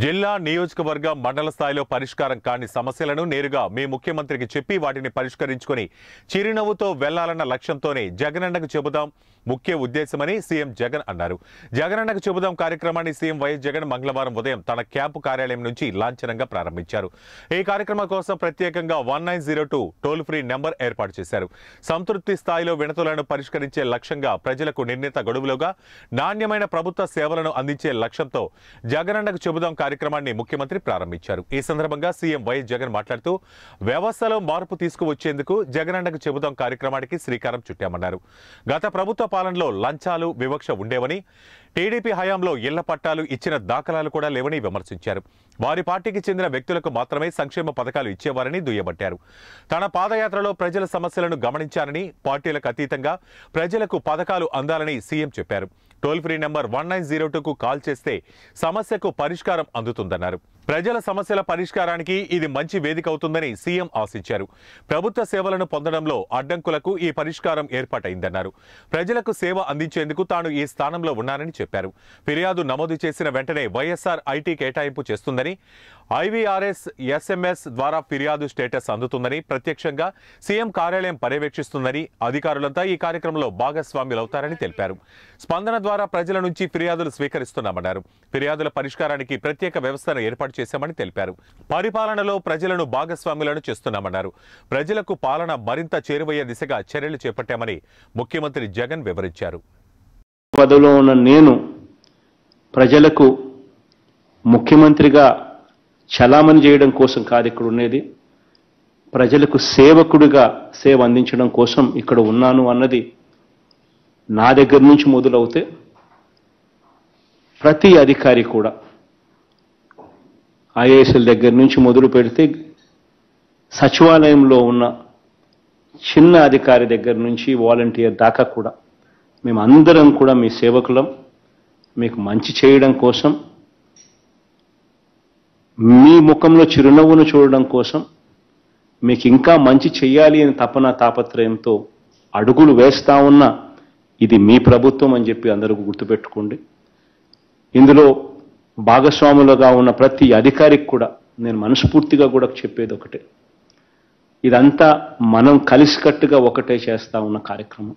జిల్లా నియోజకవర్గ మండల స్థాయిలో పరిష్కారం కాని సమస్యలను నేరుగా మీ ముఖ్యమంత్రికి చెప్పి వాటిని పరిష్కరించుకుని చిరునవ్వుతో వెళ్లాలన్న లక్ష్యంతోనే జగనన్నకు చెబుదాం ముఖ్య ఉద్దేశమని సీఎం జగన్ అన్నారు జగనన్నకు చెబుదాం కార్యక్రమాన్ని సీఎం వైఎస్ జగన్ మంగళవారం ఉదయం తన క్యాంపు కార్యాలయం నుంచి లాంఛనంగా ప్రారంభించారు ఈ కార్యక్రమం కోసం ప్రత్యేకంగా one nine zero two toll free number ఏర్పాటు చేశారు సంతృప్తి స్థాయిలో వినతులను పరిష్కరించే లక్ష్యంగా ప్రజలకు నిర్ణీత గడువులుగా నాణ్యమైన ప్రభుత్వ సేవలను అందించే లక్ష్యంతో జగనన్నకు చెబుదాం కార్యక్రమాన్ని ముఖ్యమంత్రి ప్రారంభించారు ఈ సందర్భంగా సీఎం వైఎస్ జగన్ మాట్లాడుతూ వ్యవస్థలో మార్పు తీసుకువచ్చేందుకు జగన్ అండకు చెబుదాం కార్యక్రమానికి శ్రీకారం చుట్టామన్నారు గత ప్రభుత్వ పాలనలో లంచాలు వివక్ష ఉండేవని టీడీపీ హయాంలో ఇళ్ల పట్టాలు ఇచ్చిన దాఖలాలు కూడా లేవని విమర్శించారు వారి పార్టీకి చెందిన వ్యక్తులకు మాత్రమే సంక్షేమ పథకాలు ఇచ్చేవారని దుయ్యబట్టారు తన పాదయాత్రలో ప్రజల సమస్యలను గమనించారని పార్టీలకు అతీతంగా ప్రజలకు పథకాలు అందాలని సీఎం చెప్పారు toll free number one nine zero టూకు కాల్ చేస్తే సమస్యకు పరిష్కారం అందుతుందన్నారు ప్రజల సమస్యల పరిష్కారానికి ఇది మంచి వేదిక అవుతుందని సీఎం ఆశించారు ప్రభుత్వ సేవలను పొందడంలో అడ్డంకులకు ఈ పరిష్కారం ఏర్పాటైందన్నారు ప్రజలకు సేవ అందించేందుకు తాను ఈ స్థానంలో ఉన్నానని చెప్పారు ఫిర్యాదు నమోదు చేసిన వెంటనే వైఎస్ఆర్ ఐటీ కేటాయింపు చేస్తుందని ఐవీఆర్ఎస్ ఎస్ఎంఎస్ ద్వారా ఫిర్యాదు స్టేటస్ అందుతుందని ప్రత్యక్షంగా సీఎం కార్యాలయం పర్యవేక్షిస్తుందని అధికారులంతా ఈ కార్యక్రమంలో భాగస్వామ్యులవుతారని తెలిపారు స్పందన ద్వారా ప్రజల నుంచి ఫిర్యాదులు స్వీకరిస్తున్నామన్నారు ఫిర్యాదుల పరిష్కారానికి ప్రత్యేక వ్యవస్థను ఏర్పాటు చేశామని తెలిపారు పరిపాలనలో ప్రజలను భాగస్వాములను చేస్తున్నామన్నారు ప్రజలకు పాలన మరింత చేరువయ్యే దిశగా చర్యలు చేపట్టామని ముఖ్యమంత్రి జగన్ వివరించారు పదవిలో ఉన్న నేను ప్రజలకు ముఖ్యమంత్రిగా చలామణి చేయడం కోసం కాదు ఇక్కడ ఉండేది ప్రజలకు సేవకుడిగా సేవ అందించడం కోసం ఇక్కడ ఉన్నాను అన్నది నా దగ్గర నుంచి మొదలవుతే ప్రతి అధికారి కూడా ఐఏఎస్ఎల్ దగ్గర నుంచి మొదలు పెడితే సచివాలయంలో ఉన్న చిన్న అధికారి దగ్గర నుంచి వాలంటీర్ దాకా కూడా మేమందరం కూడా మీ సేవకులం మీకు మంచి చేయడం కోసం మీ ముఖంలో చిరునవ్వును చూడడం కోసం మీకు ఇంకా మంచి చేయాలి అని తపన తాపత్రయంతో అడుగులు వేస్తా ఉన్నా ఇది మీ ప్రభుత్వం అని చెప్పి అందరూ గుర్తుపెట్టుకోండి ఇందులో భాగస్వాములుగా ఉన్న ప్రతి అధికారికి కూడా నేను మనస్ఫూర్తిగా కూడా చెప్పేది ఒకటే ఇదంతా మనం కలిసికట్టుగా ఒకటే చేస్తా ఉన్న కార్యక్రమం